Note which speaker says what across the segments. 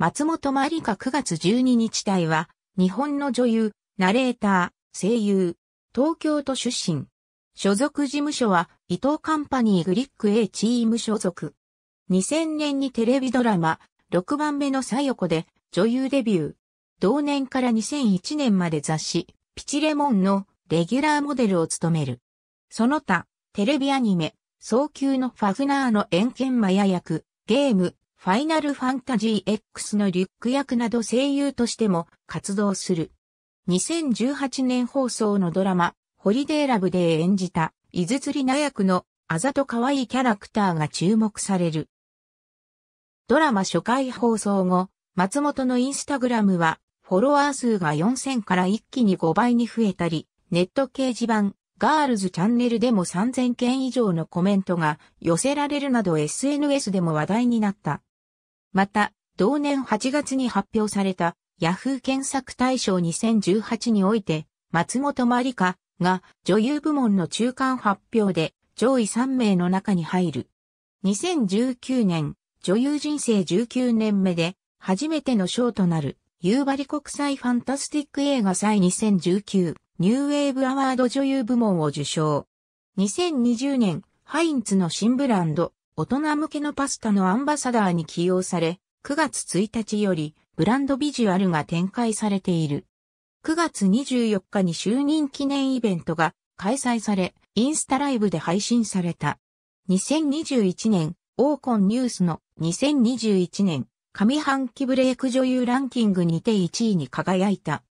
Speaker 1: 松本まりか9月12日隊は、日本の女優、ナレーター、声優、東京都出身。所属事務所は、伊藤カンパニーグリック A チーム所属。2000年にテレビドラマ、6番目のサヨコで、女優デビュー。同年から2001年まで雑誌、ピチレモンのレギュラーモデルを務める。その他、テレビアニメ、早急のファフナーの遠見マヤ役、ゲーム、ファイナルファンタジー X のリュック役など声優としても活動する。2018年放送のドラマ、ホリデーラブで演じた、伊豆釣りな役のあざと可愛いキャラクターが注目される。ドラマ初回放送後、松本のインスタグラムは、フォロワー数が4000から一気に5倍に増えたり、ネット掲示板、ガールズチャンネルでも3000件以上のコメントが寄せられるなど SNS でも話題になった。また、同年8月に発表されたヤフー検索大賞2018において、松本まりかが女優部門の中間発表で上位3名の中に入る。2019年、女優人生19年目で初めての賞となる夕張国際ファンタスティック映画祭2019ニューウェーブアワード女優部門を受賞。2020年、ハインツの新ブランド大人向けのパスタのアンバサダーに起用され、9月1日よりブランドビジュアルが展開されている。9月24日に就任記念イベントが開催され、インスタライブで配信された。2021年、オーコンニュースの2021年上半期ブレイク女優ランキングにて1位に輝いた。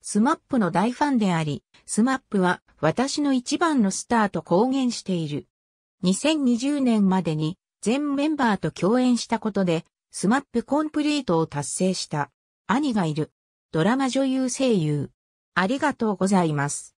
Speaker 1: スマップの大ファンであり、スマップは私の一番のスターと公言している。2020年までに全メンバーと共演したことで、スマップコンプリートを達成した。兄がいる。ドラマ女優声優。ありがとうございます。